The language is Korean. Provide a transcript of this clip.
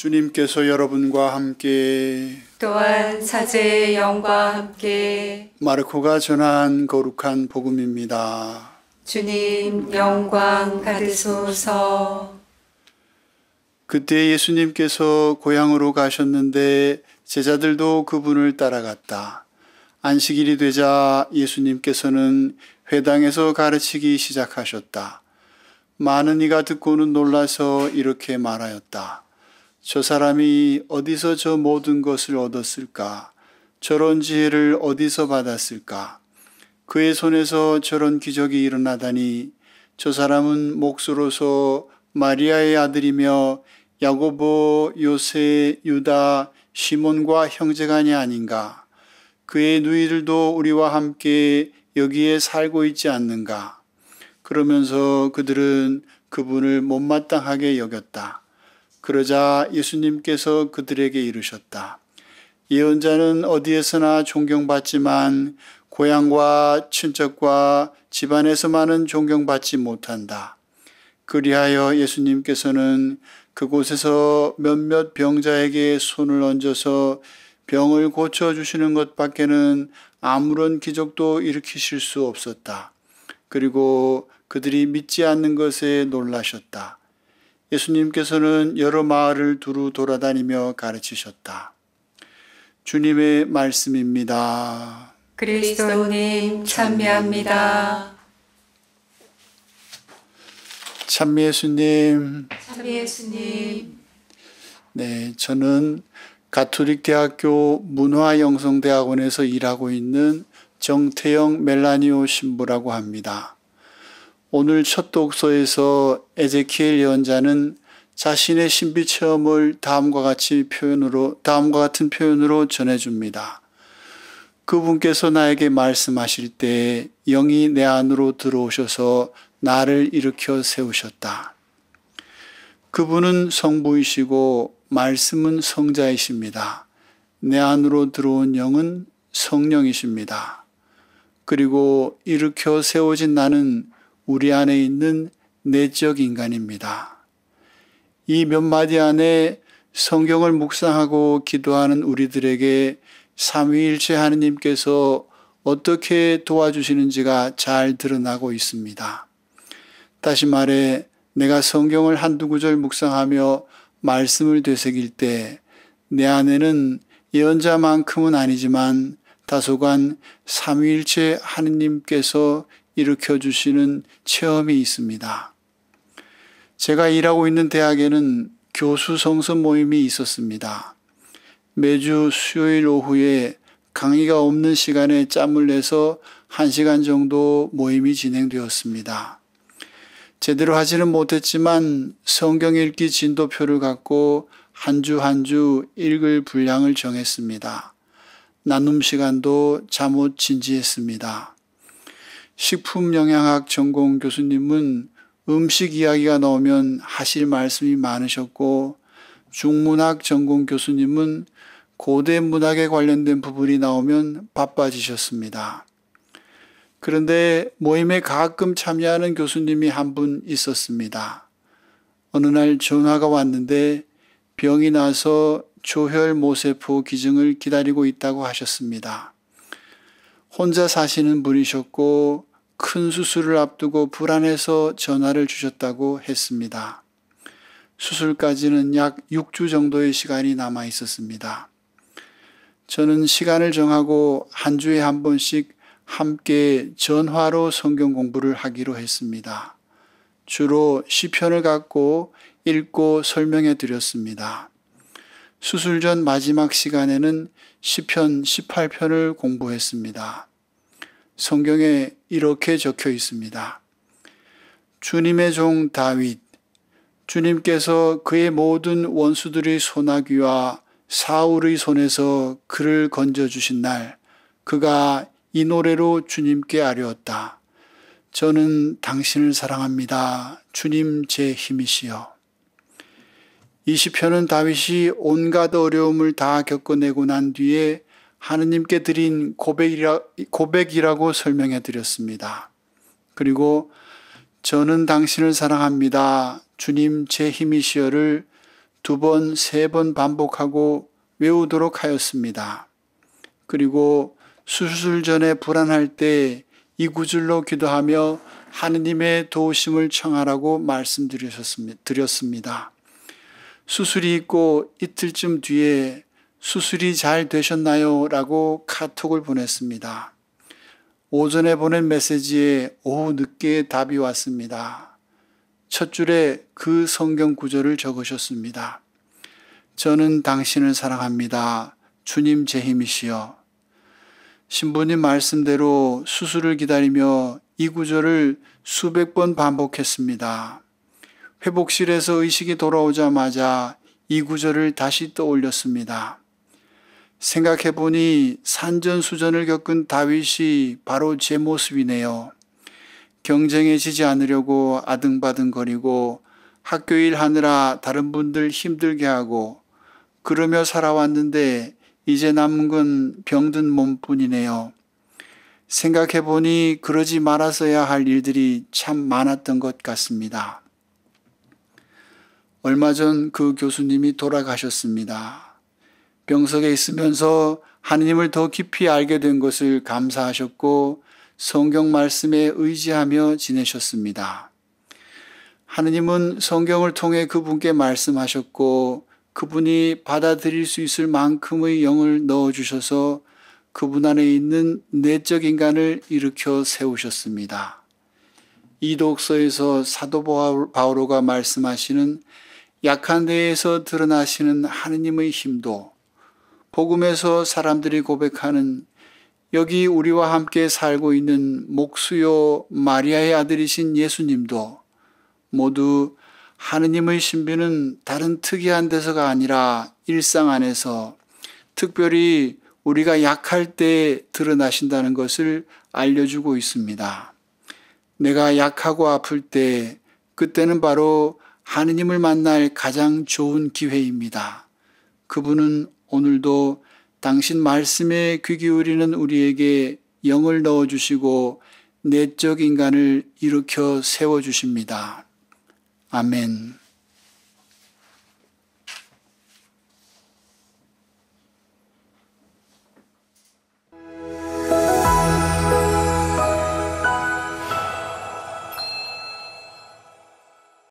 주님께서 여러분과 함께 또한 사제 영과 함께 마르코가 전한 거룩한 복음입니다. 주님 영광 받으소서 그때 예수님께서 고향으로 가셨는데 제자들도 그분을 따라갔다. 안식일이 되자 예수님께서는 회당에서 가르치기 시작하셨다. 많은 이가 듣고는 놀라서 이렇게 말하였다. 저 사람이 어디서 저 모든 것을 얻었을까? 저런 지혜를 어디서 받았을까? 그의 손에서 저런 기적이 일어나다니 저 사람은 목수로서 마리아의 아들이며 야고보, 요세, 유다, 시몬과 형제간이 아닌가? 그의 누이들도 우리와 함께 여기에 살고 있지 않는가? 그러면서 그들은 그분을 못마땅하게 여겼다. 그러자 예수님께서 그들에게 이르셨다. 예언자는 어디에서나 존경받지만 고향과 친척과 집안에서만은 존경받지 못한다. 그리하여 예수님께서는 그곳에서 몇몇 병자에게 손을 얹어서 병을 고쳐주시는 것밖에는 아무런 기적도 일으키실 수 없었다. 그리고 그들이 믿지 않는 것에 놀라셨다. 예수님께서는 여러 마을을 두루 돌아다니며 가르치셨다. 주님의 말씀입니다. 그리스도님 찬미합니다. 찬미 예수님. 찬미 예수님. 네, 저는 가톨릭 대학교 문화영성대학원에서 일하고 있는 정태영 멜라니오 신부라고 합니다. 오늘 첫 독서에서 에제키엘 예언자는 자신의 신비 체험을 다음과 같이 표현으로 다음과 같은 표현으로 전해 줍니다. 그분께서 나에게 말씀하실 때 영이 내 안으로 들어오셔서 나를 일으켜 세우셨다. 그분은 성부이시고 말씀은 성자이십니다. 내 안으로 들어온 영은 성령이십니다. 그리고 일으켜 세워진 나는 우리 안에 있는 내적 인간입니다. 이 몇 마디 안에 성경을 묵상하고 기도하는 우리들에게 삼위일체 하느님께서 어떻게 도와주시는지가 잘 드러나고 있습니다. 다시 말해 내가 성경을 한두 구절 묵상하며 말씀을 되새길 때 내 안에는 예언자만큼은 아니지만 다소간 삼위일체 하느님께서 일으켜 주시는 체험이 있습니다. 제가 일하고 있는 대학에는 교수 성선 모임이 있었습니다. 매주 수요일 오후에 강의가 없는 시간에 짬을 내서 1시간 정도 모임이 진행되었습니다. 제대로 하지는 못했지만 성경 읽기 진도표를 갖고 한 주 한주 한주 읽을 분량을 정했습니다. 나눔 시간도 잠옷 진지했습니다. 식품영양학 전공 교수님은 음식 이야기가 나오면 하실 말씀이 많으셨고 중문학 전공 교수님은 고대 문학에 관련된 부분이 나오면 바빠지셨습니다. 그런데 모임에 가끔 참여하는 교수님이 한 분 있었습니다. 어느 날 전화가 왔는데 병이 나서 조혈 모세포 기증을 기다리고 있다고 하셨습니다. 혼자 사시는 분이셨고 큰 수술을 앞두고 불안해서 전화를 주셨다고 했습니다. 수술까지는 약 6주 정도의 시간이 남아 있었습니다. 저는 시간을 정하고 한 주에 한 번씩 함께 전화로 성경 공부를 하기로 했습니다. 주로 시편을 갖고 읽고 설명해 드렸습니다. 수술 전 마지막 시간에는 시편 18편을 공부했습니다. 성경에 이렇게 적혀 있습니다. 주님의 종 다윗, 주님께서 그의 모든 원수들의 소나귀와 사울의 손에서 그를 건져주신 날, 그가 이 노래로 주님께 아뢰었다. 저는 당신을 사랑합니다. 주님 제 힘이시여. 이 시편은 다윗이 온갖 어려움을 다 겪어내고 난 뒤에 하느님께 드린 고백이라, 고백이라고 설명해 드렸습니다. 그리고 저는 당신을 사랑합니다. 주님 제 힘이시여를 두 번, 세 번 반복하고 외우도록 하였습니다. 그리고 수술 전에 불안할 때 이 구절로 기도하며 하느님의 도우심을 청하라고 말씀드렸습니다. 수술이 있고 이틀쯤 뒤에 수술이 잘 되셨나요? 라고 카톡을 보냈습니다. 오전에 보낸 메시지에 오후 늦게 답이 왔습니다. 첫 줄에 그 성경 구절을 적으셨습니다. 저는 당신을 사랑합니다. 주님 제 힘이시여. 신부님 말씀대로 수술을 기다리며 이 구절을 수백 번 반복했습니다. 회복실에서 의식이 돌아오자마자 이 구절을 다시 떠올렸습니다. 생각해보니 산전수전을 겪은 다윗이 바로 제 모습이네요. 경쟁해 지지 않으려고 아등바등거리고 학교 일 하느라 다른 분들 힘들게 하고 그러며 살아왔는데 이제 남은 건 병든 몸뿐이네요. 생각해보니 그러지 말았어야 할 일들이 참 많았던 것 같습니다. 얼마 전 그 교수님이 돌아가셨습니다. 병석에 있으면서 하느님을 더 깊이 알게 된 것을 감사하셨고 성경 말씀에 의지하며 지내셨습니다. 하느님은 성경을 통해 그분께 말씀하셨고 그분이 받아들일 수 있을 만큼의 영을 넣어주셔서 그분 안에 있는 내적 인간을 일으켜 세우셨습니다. 이 독서에서 사도 바오로가 말씀하시는 약한 데에서 드러나시는 하느님의 힘도 복음에서 사람들이 고백하는 여기 우리와 함께 살고 있는 목수요 마리아의 아들이신 예수님도 모두 하느님의 신비는 다른 특이한 데서가 아니라 일상 안에서 특별히 우리가 약할 때 드러나신다는 것을 알려주고 있습니다. 내가 약하고 아플 때 그때는 바로 하느님을 만날 가장 좋은 기회입니다. 그분은 오늘도 당신 말씀에 귀 기울이는 우리에게 영을 넣어주시고 내적 인간을 일으켜 세워주십니다. 아멘.